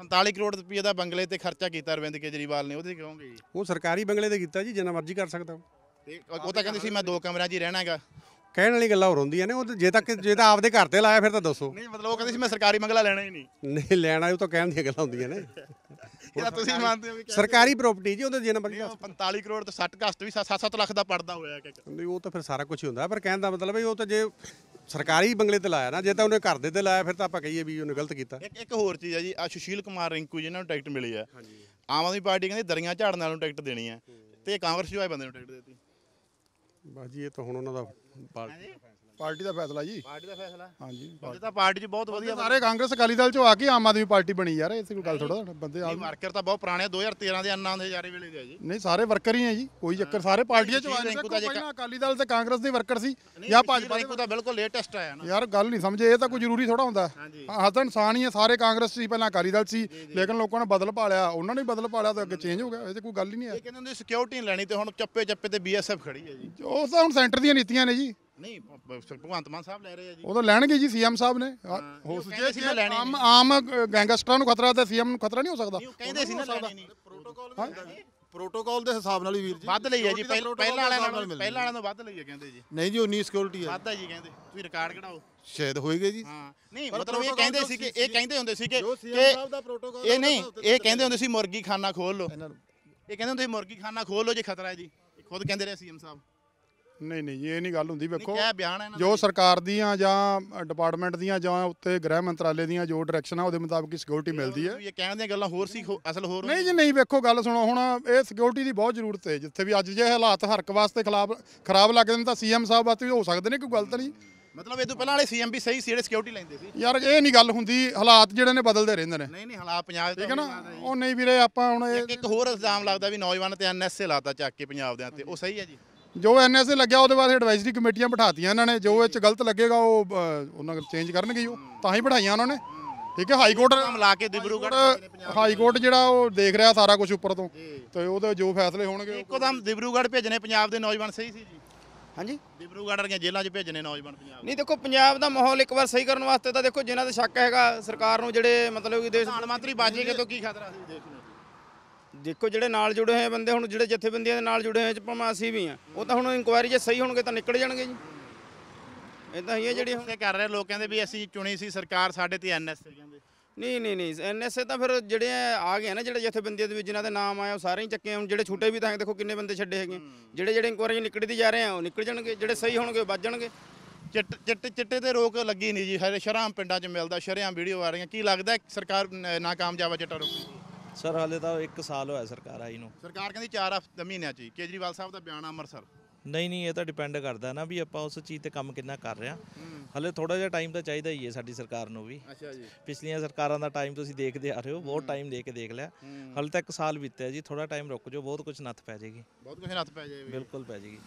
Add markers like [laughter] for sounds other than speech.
45 ਕਰੋੜ ਰੁਪਏ ਦਾ ਬੰਗਲੇ ਤੇ ਖਰਚਾ ਕੀਤਾ ਅਰਵਿੰਦ ਕੇਜਰੀਵਾਲ ਨੇ ਉਹਦੇ ਕਹੋਗੇ ਉਹ ਸਰਕਾਰੀ ਬੰਗਲੇ ਤੇ ਕੀਤਾ ਜੀ ਜਿੰਨਾ ਮਰਜ਼ੀ ਕਰ ਸਕਦਾ ਉਹ। ਤਾਂ ਕਹਿੰਦੇ ਸੀ ਮੈਂ ਦੋ ਕਮਰਿਆਂ 'ਚ ਹੀ ਰਹਿਣਾਗਾ ਕਹਿਣ ਵਾਲੀ ਗੱਲਾਂ ਹੋਰ ਹੁੰਦੀਆਂ ਨੇ ਉਹ ਜੇ ਤੱਕ ਜੇ ਤਾਂ ਆਪਦੇ ਘਰ ਤੇ ਲਾਇਆ ਫਿਰ ਤਾਂ ਦੱਸੋ ਨਹੀਂ ਮਤਲਬ ਉਹ ਕਹਿੰਦੇ ਸੀ ਮੈਂ ਸਰਕਾਰੀ ਬੰਗਲਾ ਲੈਣਾ ਹੀ ਨਹੀਂ ਨਹੀਂ ਲੈਣਾ ਉਹ ਤਾਂ ਕਹਿਣ ਦੀਆਂ ਗੱਲਾਂ ਹੁੰਦੀਆਂ ਨੇ ਇਹਦਾ [laughs] ਤੁਸੀਂ ਮੰਨਦੇ ਹੋ ਵੀ ਕਿ ਸਰਕਾਰੀ ਪ੍ਰਾਪਰਟੀ ਜੀ ਉਹਦੇ ਜਿੰਨਾ ਮਰਜ਼ੀ 45 ਕਰੋੜ ਤੇ 60 ਘਸਟ ਵੀ 7-7 ਲੱਖ ਦਾ ਪੜਦਾ ਹੋਇਆ ਕਿ ਨਹੀਂ ਉਹ ਤਾਂ ਫਿਰ ਸਾਰਾ ਕੁਝ ਹੀ ਹੁੰਦਾ ਪਰ ਕਹਿਣ ਦਾ ਮਤਲਬ ਹੈ ਉਹ ਤਾਂ ਜੇ ਸਰਕਾਰੀ ਬੰਗਲੇ ਤੇ ਲਾਇਆ ਨਾ ਜੇ ਤਾਂ ਉਹਨੇ ਘਰ ਦੇ ਤੇ ਲਾਇਆ ਫਿਰ ਤਾਂ ਆਪਾਂ ਕਹੀਏ ਵੀ ਉਹਨੇ ਗਲਤ ਕੀਤਾ ਇੱਕ ਇੱਕ ਹੋਰ ਚੀਜ਼ ਆ ਜੀ ਆ ਸੁਸ਼ੀਲ ਕੁਮਾਰ ਰਿੰਕੂ ਜਿਹਨਾਂ ਨੂੰ ਟਿਕਟ ਮਿਲੀ ਆ ਆਮ ਆਦਮੀ ਪਾਰਟੀ ਕਹਿੰਦੀ ਦਰੀਆਂ ਝਾੜਨ ਵਾਲੋਂ ਟਿਕਟ ਦੇਣੀ ਆ ਤੇ ਕਾਂਗਰਸ ਜੀ ਆਏ ਬੰਦੇ ਨੂੰ ਟਿਕਟ ਦਿੱਤੀ ਬਸ ਜੀ ਇਹ ਤਾਂ ਹੁਣ ਉਹਨਾਂ ਦਾ ਪਾਰਟੀ ਪਾਰਟੀ ਦਾ ਫੈਸਲਾ ਜੀ ਪਾਰਟੀ ਦਾ ਫੈਸਲਾ ਹਾਂਜੀ ਬੰਦੇ ਤਾਂ ਪਾਰਟੀ 'ਚ ਬਹੁਤ ਵਧੀਆ ਸਾਰੇ ਕਾਂਗਰਸ ਅਕਾਲੀ ਦਲ 'ਚੋਂ ਆ ਕੇ ਆਮ ਆਦਮੀ ਪਾਰਟੀ ਬਣੀ ਯਾਰ ਇਹ ਕੋਈ ਗੱਲ ਥੋੜਾ ਬੰਦੇ ਆ ਵਰਕਰ ਤਾਂ ਬਹੁਤ ਪੁਰਾਣੇ 2013 ਦੇ ਅੰਨਾਂ ਦੇ ਯਾਰੇ ਵੇਲੇ ਦੇ ਆ ਜੀ ਨਹੀਂ ਸਾਰੇ ਵਰਕਰ ਹੀ ਆ ਜੀ ਕੋਈ ਚੱਕਰ ਸਾਰੇ ਪਾਰਟੀਆਂ 'ਚੋਂ ਆ ਪਹਿਲਾਂ ਅਕਾਲੀ ਦਲ ਤੇ ਕਾਂਗਰਸ ਦੇ ਵਰਕਰ ਸੀ ਜਾਂ ਭਾਜਪਾ ਦੇ ਤਾਂ ਬਿਲਕੁਲ ਲੇਟੈਸਟ ਆਇਆ ਨਾ ਯਾਰ ਗੱਲ ਨਹੀਂ ਸਮਝੇ ਇਹ ਤਾਂ ਕੋਈ ਜ਼ਰੂਰੀ ਥੋੜਾ ਹੁੰਦਾ ਹਾਂ ਤਾਂ ਇਨਸਾਨ ਹੀ ਆ ਸਾਰੇ ਕਾਂਗਰਸ ਸੀ ਪਹਿਲਾਂ ਅਕਾਲੀ ਦਲ ਸੀ ਲੇਕਿਨ ਲੋਕਾਂ ਨੇ ਬਦਲ ਲਿਆ ਉਹਨਾਂ ਨੇ ਬਦਲ ਲਿਆ ਤਾਂ ਅੱਗੇ ਚੇਂਜ ਹੋ ਗਿਆ ਇਹ ਤੇ ਕੋਈ ਗੱਲ ਹੀ ਨਹੀਂ ਆ ਇਹ ਕਹਿੰਦੇ ਹੁੰਦੇ ਸਿਕਿਉਰਿਟੀ ਲੈਣੀ ਤੇ ਹੁਣ ਚੱਪੇ ਚੱਪੇ ਤੇ ਬੀਐਸਐਫ ਖੜੀ ਹੈ ਜੀ ਉਹ ਤਾਂ ਹੁਣ ਸੈਂਟਰ ਦੀਆਂ ਨੀਤੀਆਂ ਨੇ ਜੀ ਨਹੀਂ ਭ- ਭ- ਭਗਵੰਤ ਮਾਨ ਸਾਹਿਬ ਲੈ ਰਹੇ ਜੀ ਉਹ ਲੈਣਗੇ ਜੀ ਸੀਐਮ ਸਾਹਿਬ ਨੇ ਹਾਂ, ਹੋ ਉਹ ਸੀ ਲੈਣੀ ਆਮ ਆਮ ਗੈਂਗਸਟਰਾਂ ਨੂੰ ਖਤਰਾ ਤਾਂ ਸੀਐਮ ਨੂੰ ਖਤਰਾ ਨਹੀਂ ਹੋ ਸਕਦਾ ਕਹਿੰਦੇ ਸੀ ਨਾ ਲੈਣੀ ਨਹੀਂ ਪ੍ਰੋਟੋਕਾਲ ਵੀ ਹੁੰਦਾ ਜੀ। ਪ੍ਰੋਟੋਕਾਲ ਦੇ ਹਿਸਾਬ ਨਾਲ ਹੀ ਵੀਰ ਜੀ ਵੱਧ ਲਈ ਹੈ ਜੀ Security ਪਹਿਲਾਂ ਵਾਲਿਆਂ ਨਾਲ ਨਾਲ ਮਿਲਦੀ ਪਹਿਲਾਂ ਵਾਲਿਆਂ ਨਾਲ ਵੱਧ ਲਈ ਹੈ ਕਹਿੰਦੇ ਜੀ ਨਹੀਂ ਜੀ ਉਨੀ ਸਿਕਿਉਰਿਟੀ ਹੈ ਵੱਧ ਆ ਜੀ ਕਹਿੰਦੇ ਤੁਸੀਂ ਰਿਕਾਰਡ ਕਢਾਓ ਸ਼ਾਇਦ ਹੋਏਗੇ ਜੀ ਹਾਂ ਨਹੀਂ ਮਤਲਬ ਇਹ ਕਹਿੰਦੇ ਸੀ ਕਿ ਇਹ ਕਹਿੰਦੇ ਹੁੰਦੇ ਸੀ ਕਿ ਜੋ CM ਸਾਹਿਬ ਦਾ protocol ਇਹ ਨਹੀਂ ਇਹ ਕਹਿੰਦੇ ਹੁੰਦੇ ਸੀ ਮੁਰਗੀ ਖਾਨਾ ਖੋਲ ਲਓ ਇਹ ਕਹਿੰਦੇ ਹੁੰਦੇ ਸੀ ਮੁਰਗੀ ਖਾਨਾ ਖੋਲ ਲਓ ਜੇ ਖਤਰਾ ਹੈ ਜੀ ਖੁਦ ਕਹਿੰਦੇ ਰਹੇ ਸੀਐਮ ਸਾਹਿਬ ਨਹੀਂ ਨਹੀਂ ਇਹ ਨਹੀਂ ਗੱਲ ਹੁੰਦੀ ਵੇਖੋ ਜੋ ਸਰਕਾਰ ਦੀਆਂ ਜਾਂ ਡਿਪਾਰਟਮੈਂਟ ਦੀਆਂ ਜਾਂ ਉੱਤੇ ਗ੍ਰਹਿ ਮੰਤਰਾਲੇ ਦੀਆਂ ਜੋ ਡਾਇਰੈਕਸ਼ਨ ਆ ਉਹਦੇ ਮੁਤਾਬਕ ਹੀ ਸਿਕਿਉਰਿਟੀ ਮਿਲਦੀ ਹੈ ਇਹ ਕਹਿਣ ਦੀਆਂ ਗੱਲਾਂ ਹੋਰ ਸੀ ਅਸਲ ਹੋਰ ਨਹੀਂ ਜੀ ਨਹੀਂ ਵੇਖੋ ਗੱਲ ਸੁਣੋ ਹੁਣ ਇਹ ਸਿਕਿਉਰਿਟੀ ਦੀ ਬਹੁਤ ਜ਼ਰੂਰਤ ਹੈ ਜਿੱਥੇ ਵੀ ਅੱਜ ਜੇ ਹਾਲਾਤ ਹਰਕ ਵਾਸਤੇ ਖਲਾਬ ਖਰਾਬ ਲੱਗਦੇ ਨੇ ਤਾਂ ਸੀਐਮ ਸਾਹਿਬ ਵਾਸਤੇ ਵੀ ਹੋ ਸਕਦੇ ਨੇ ਕੋਈ ਗਲਤ ਨਹੀਂ ਮਤਲਬ ਇਹ ਤੋਂ ਪਹਿਲਾਂ ਵਾਲੇ ਸੀਐਮ ਵੀ ਸਹੀ ਸੀ ਜਿਹੜੇ ਸਿਕਿਉਰਿਟੀ ਲੈਂਦੇ ਸੀ ਯਾਰ ਇਹ ਨਹੀਂ ਗੱਲ ਹੁੰਦੀ ਹਾਲਾਤ ਜਿਹੜੇ ਨੇ ਬਦਲਦੇ ਰਹਿੰਦੇ ਨੇ ਨਹੀਂ ਨਹੀਂ ਹਾਲਾਤ ਪੰਜਾਬ ਦੇ ਠੀਕ ਹੈ ਨਾ ਉਹ ਨਹੀਂ ਵੀਰੇ ਆਪਾਂ ਹੁਣ ਇੱਕ ਹੋਰ ਇਲਜ਼ਾਮ ਲੱਗਦਾ ਵੀ ਨੌਜਵਾਨ ਤੇ ਐਨਐਸਏ ਲਾਤਾ ਚੱਕ ਕੇ ਪੰਜਾਬ ਦੇ ਉੱਤੇ ਉਹ ਸਹੀ ਹੈ ਜੀ ਜੋ ਐਨਐਸਏ ਲੱਗਿਆ ਉਹਦੇ ਬਾਅਦ ਐਡਵਾਈਜ਼ਰੀ ਕਮੇਟੀਆਂ ਬਿਠਾਤੀਆਂ ਇਹਨਾਂ ਨੇ ਜੋ ਵਿੱਚ ਗਲਤ ਲੱਗੇਗਾ ਉਹ ਉਹਨਾਂ ਉਹਨਾਂ ਚੇਂਜ ਕਰਨਗੇ ਉਹ ਤਾਂ ਹੀ ਬਿਠਾਈਆਂ ਉਹਨਾਂ ਨੇ ਠੀਕ ਹੈ ਹਾਈ ਕੋਰਟ ਮਿਲਾ ਕੇ ਦਿਬਰੂਗੜ ਹਾਈ ਕੋਰਟ ਜਿਹੜਾ ਉਹ ਦੇਖ ਰਿਹਾ ਸਾਰਾ ਕੁਝ ਉੱਪਰ ਤੋਂ ਤੇ ਉਹਦੇ ਜੋ ਫੈਸਲੇ ਹੋਣਗੇ ਇੱਕੋ ਦਮ ਦਿਬਰੂਗੜ੍ਹ ਭੇਜਣੇ ਪੰਜਾਬ ਦੇ ਨੌਜਵਾਨ ਸਹੀ ਸੀ ਜੀ ਹਾਂਜੀ ਦਿਬਰੂਗੜ ਵਰਗੀਆਂ ਜੇਲ੍ਹਾਂ 'ਚ ਭੇਜਣੇ ਨੌਜਵਾਨ ਪੰਜਾਬ ਨਹੀਂ ਦੇਖੋ ਪੰਜਾਬ ਦਾ ਮਾਹੌਲ ਇੱਕ ਵਾਰ ਸਹੀ ਕਰਨ ਵਾਸਤੇ ਤਾਂ ਦੇਖੋ ਜਿਨ੍ਹਾਂ ਤੇ ਸ਼ੱਕ ਹੈਗਾ ਸਰਕਾਰ ਨੂੰ ਜਿਹੜੇ ਮਤਲਬ ਕਿ ਦੇਸ਼ ਪ੍ਰਧਾਨ ਮੰਤਰੀ ਬਾਜੀ ਤੋਂ ਕੀ ਖਤਰਾ ਸੀ ਦੇਸ਼ ਨੂੰ ਦੇਖੋ ਜਿਹੜੇ ਨਾਲ ਜੁੜੇ ਹੋਏ ਬੰਦੇ ਹੁਣ ਜਿਹੜੇ ਜਥੇਬੰਦੀਆਂ ਦੇ ਨਾਲ ਜੁੜੇ ਹੋਏ ਚ ਭਾਵੇਂ ਅਸੀਂ ਵੀ ਆ ਉਹ ਤਾਂ ਹੁਣ ਇਨਕੁਆਇਰੀ ਜੇ ਸਹੀ ਹੋਣਗੇ ਤਾਂ ਨਿਕਲ ਜਾਣਗੇ ਜੀ ਇਹ ਤਾਂ ਹੀ ਹੈ ਜਿਹੜੀ ਹੁਣ ਕਰ ਰਹੇ ਲੋਕ ਕਹਿੰਦੇ ਵੀ ਅਸੀਂ ਚੁਣੀ ਸੀ ਸਰਕਾਰ ਸਾਡੇ ਤੇ ਐਨਐਸਏ ਕਹਿੰਦੇ ਨਹੀਂ ਨਹੀਂ ਨਹੀਂ ਐਨਐਸਏ ਤਾਂ ਫਿਰ ਜਿਹੜੇ ਆ ਗਏ ਨਾ ਜਿਹੜੇ ਜਥੇਬੰਦੀਆਂ ਦੇ ਵਿੱਚ ਜਿਨ੍ਹਾਂ ਦੇ ਨਾਮ ਆਏ ਉਹ ਸਾਰੇ ਹੀ ਚੱਕੇ ਹੁਣ ਜਿਹੜੇ ਛੁੱਟੇ ਵੀ ਤਾਂ ਦੇਖੋ ਕਿੰਨੇ ਬੰਦੇ ਛੱਡੇ ਹੈਗੇ ਜਿਹੜੇ ਜਿਹੜੇ ਇਨਕੁਆਇਰੀ ਨਿਕਲਦੀ ਜਾ ਰਹੇ ਆ ਉਹ ਨਿਕਲ ਜਾਣਗੇ ਜਿਹੜੇ ਸਹੀ ਹੋਣਗੇ ਵੱਜ ਜਾਣਗੇ ਚਿੱਟ ਚਿੱਟ ਚਿੱਟੇ ਤੇ ਰੋਕ ਲੱਗੀ ਨਹੀਂ ਜੀ ਹਰੇ ਸ਼ਰਾਮ ਪਿੰਡਾਂ 'ਚ ਮਿਲਦਾ ਸ਼ਰਿਆਂ ਵੀਡੀਓ ਆ ਰਹੀਆਂ ਕੀ ਲੱਗਦਾ ਸਰਕਾਰ ਨਾਕਾਮਯਾਬ ਚਿੱਟਾ ਸਰ ਹਾਲੇ ਤਾਂ 1 ਸਾਲ ਹੋਇਆ ਸਰਕਾਰ ਆਈ ਨੂੰ ਸਰਕਾਰ ਕਹਿੰਦੀ 4 ਮਹੀਨਿਆਂ 'ਚ ਹੀ ਕੇਜਰੀਵਾਲ ਸਾਹਿਬ ਦਾ ਬਿਆਨ ਅੰਮ੍ਰਿਤਸਰ ਨਹੀਂ ਨਹੀਂ ਇਹ ਤਾਂ ਡਿਪੈਂਡ ਕਰਦਾ ਨਾ ਵੀ ਆਪਾਂ ਉਸ ਚੀਜ਼ ਤੇ ਕੰਮ ਕਿੰਨਾ ਕਰ ਰਹੇ ਆ ਹਲੇ ਥੋੜਾ ਜਿਹਾ ਟਾਈਮ ਤਾਂ ਚਾਹੀਦਾ ਹੀ ਹੈ ਸਾਡੀ ਸਰਕਾਰ ਨੂੰ ਵੀ ਅੱਛਾ ਜੀ ਪਿਛਲੀਆਂ ਸਰਕਾਰਾਂ ਦਾ ਟਾਈਮ ਤੁਸੀਂ ਦੇਖਦੇ ਆ ਰਹੇ ਹੋ ਬਹੁਤ ਟਾਈਮ ਦੇ ਕੇ ਦੇਖ ਲਿਆ ਹਲੇ ਤੱਕ ਸਾਲ ਬੀਤਿਆ ਜੀ ਥੋੜਾ ਟਾਈਮ ਰੁਕ ਜਾਓ ਬਹੁਤ ਕੁਝ ਨੱਥ ਪੈ ਜਾਏਗੀ ਬਹੁਤ ਕੁਝ ਨੱਥ ਪੈ ਜਾਏਗੀ ਬਿਲਕੁਲ ਪੈ ਜਾਏਗੀ